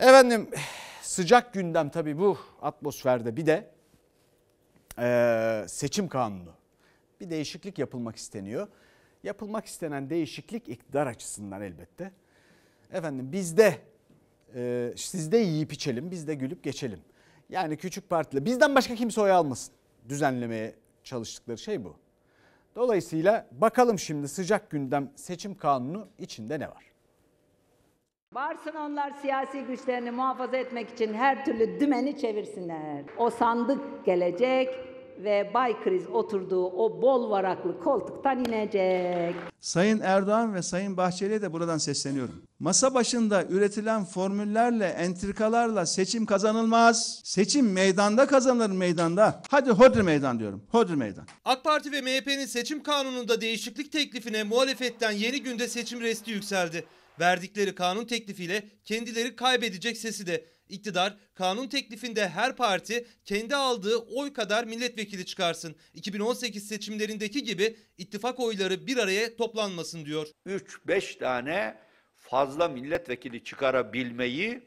Efendim sıcak gündem tabii bu atmosferde bir de e, seçim kanunu. Bir değişiklik yapılmak isteniyor. Yapılmak istenen değişiklik iktidar açısından elbette. Efendim bizde e, sizde yiyip içelim biz de gülüp geçelim. Yani küçük partiler bizden başka kimse oy almasın düzenlemeye çalıştıkları şey bu. Dolayısıyla bakalım şimdi sıcak gündem seçim kanunu içinde ne var? Varsın onlar siyasi güçlerini muhafaza etmek için her türlü dümeni çevirsinler. O sandık gelecek ve Bay Kriz oturduğu o bol varaklı koltuktan inecek. Sayın Erdoğan ve Sayın Bahçeli'ye de buradan sesleniyorum. Masa başında üretilen formüllerle, entrikalarla seçim kazanılmaz. Seçim meydanda kazanılır meydanda. Hadi hodri meydan diyorum. Hodri meydan. AK Parti ve MHP'nin seçim kanununda değişiklik teklifine muhalefetten yeni günde seçim resti yükseldi. Verdikleri kanun teklifiyle kendileri kaybedecek sesi de İktidar kanun teklifinde her parti kendi aldığı oy kadar milletvekili çıkarsın. 2018 seçimlerindeki gibi ittifak oyları bir araya toplanmasın diyor. 3-5 tane fazla milletvekili çıkarabilmeyi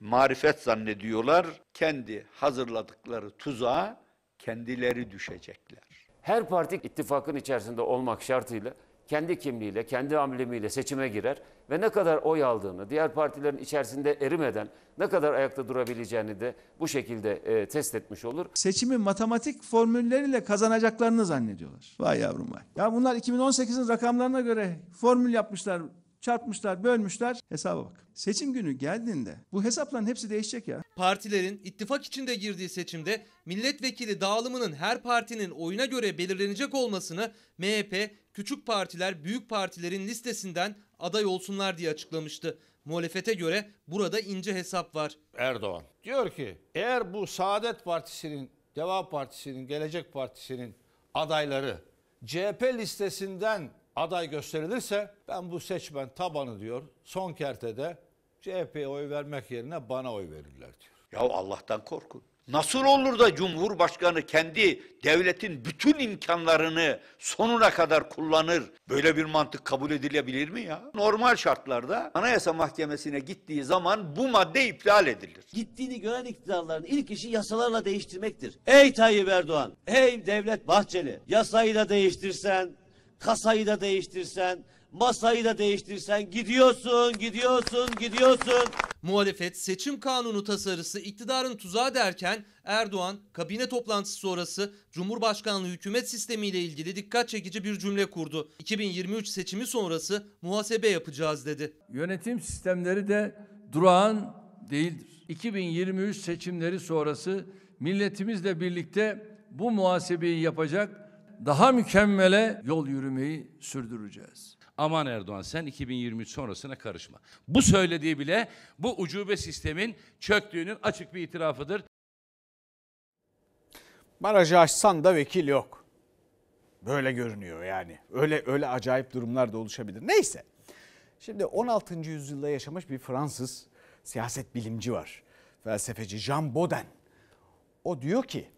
marifet zannediyorlar. Kendi hazırladıkları tuzağa kendileri düşecekler. Her parti ittifakın içerisinde olmak şartıyla kendi kimliğiyle, kendi amblemiyle seçime girer ve ne kadar oy aldığını, diğer partilerin içerisinde erimeden ne kadar ayakta durabileceğini de bu şekilde e, test etmiş olur. Seçimi matematik formülleriyle kazanacaklarını zannediyorlar. Vay yavrum vay. Ya bunlar 2018'in rakamlarına göre formül yapmışlar, çarpmışlar, bölmüşler. Hesaba bak. Seçim günü geldiğinde bu hesapların hepsi değişecek ya. Partilerin ittifak içinde girdiği seçimde milletvekili dağılımının her partinin oyuna göre belirlenecek olmasını MHP küçük partiler büyük partilerin listesinden aday olsunlar diye açıklamıştı. Muhalefete göre burada ince hesap var. Erdoğan diyor ki eğer bu Saadet Partisi'nin, Deva Partisi'nin, Gelecek Partisi'nin adayları CHP listesinden aday gösterilirse ben bu seçmen tabanı diyor son kertede CHP'ye oy vermek yerine bana oy verirler diyor. Ya Allah'tan korkun. Nasıl olur da Cumhurbaşkanı kendi devletin bütün imkanlarını sonuna kadar kullanır? Böyle bir mantık kabul edilebilir mi ya? Normal şartlarda Anayasa Mahkemesi'ne gittiği zaman bu madde iptal edilir. Gittiğini gören iktidarların ilk işi yasalarla değiştirmektir. Ey Tayyip Erdoğan, ey Devlet Bahçeli, yasayı da değiştirsen, kasayı da değiştirsen, Masayı da değiştirsen gidiyorsun, gidiyorsun, gidiyorsun. Muhalefet seçim kanunu tasarısı iktidarın tuzağı derken Erdoğan kabine toplantısı sonrası Cumhurbaşkanlığı hükümet sistemiyle ilgili dikkat çekici bir cümle kurdu. 2023 seçimi sonrası muhasebe yapacağız dedi. Yönetim sistemleri de durağan değildir. 2023 seçimleri sonrası milletimizle birlikte bu muhasebeyi yapacak daha mükemmele yol yürümeyi sürdüreceğiz. Aman Erdoğan sen 2023 sonrasına karışma. Bu söylediği bile bu ucube sistemin çöktüğünün açık bir itirafıdır. Barajı açsan da vekil yok. Böyle görünüyor yani. Öyle öyle acayip durumlar da oluşabilir. Neyse. Şimdi 16. yüzyılda yaşamış bir Fransız siyaset bilimci var. Felsefeci Jean Baudin. O diyor ki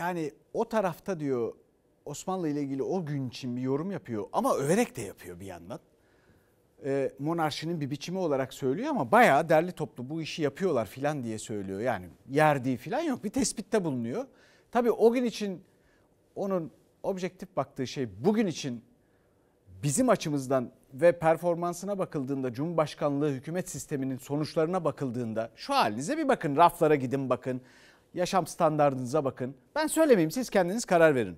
yani o tarafta diyor Osmanlı ile ilgili o gün için bir yorum yapıyor ama överek de yapıyor bir yandan. Ee, monarşinin bir biçimi olarak söylüyor ama bayağı derli toplu bu işi yapıyorlar filan diye söylüyor. Yani yerdiği filan yok bir tespitte bulunuyor. Tabii o gün için onun objektif baktığı şey bugün için bizim açımızdan ve performansına bakıldığında Cumhurbaşkanlığı hükümet sisteminin sonuçlarına bakıldığında şu halinize bir bakın raflara gidin bakın yaşam standartınıza bakın. Ben söylemeyeyim siz kendiniz karar verin.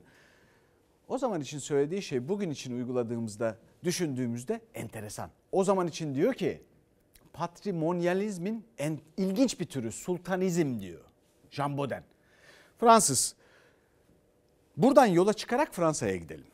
O zaman için söylediği şey bugün için uyguladığımızda, düşündüğümüzde enteresan. O zaman için diyor ki patrimonyalizmin en ilginç bir türü sultanizm diyor. Jean Baudin. Fransız. Buradan yola çıkarak Fransa'ya gidelim.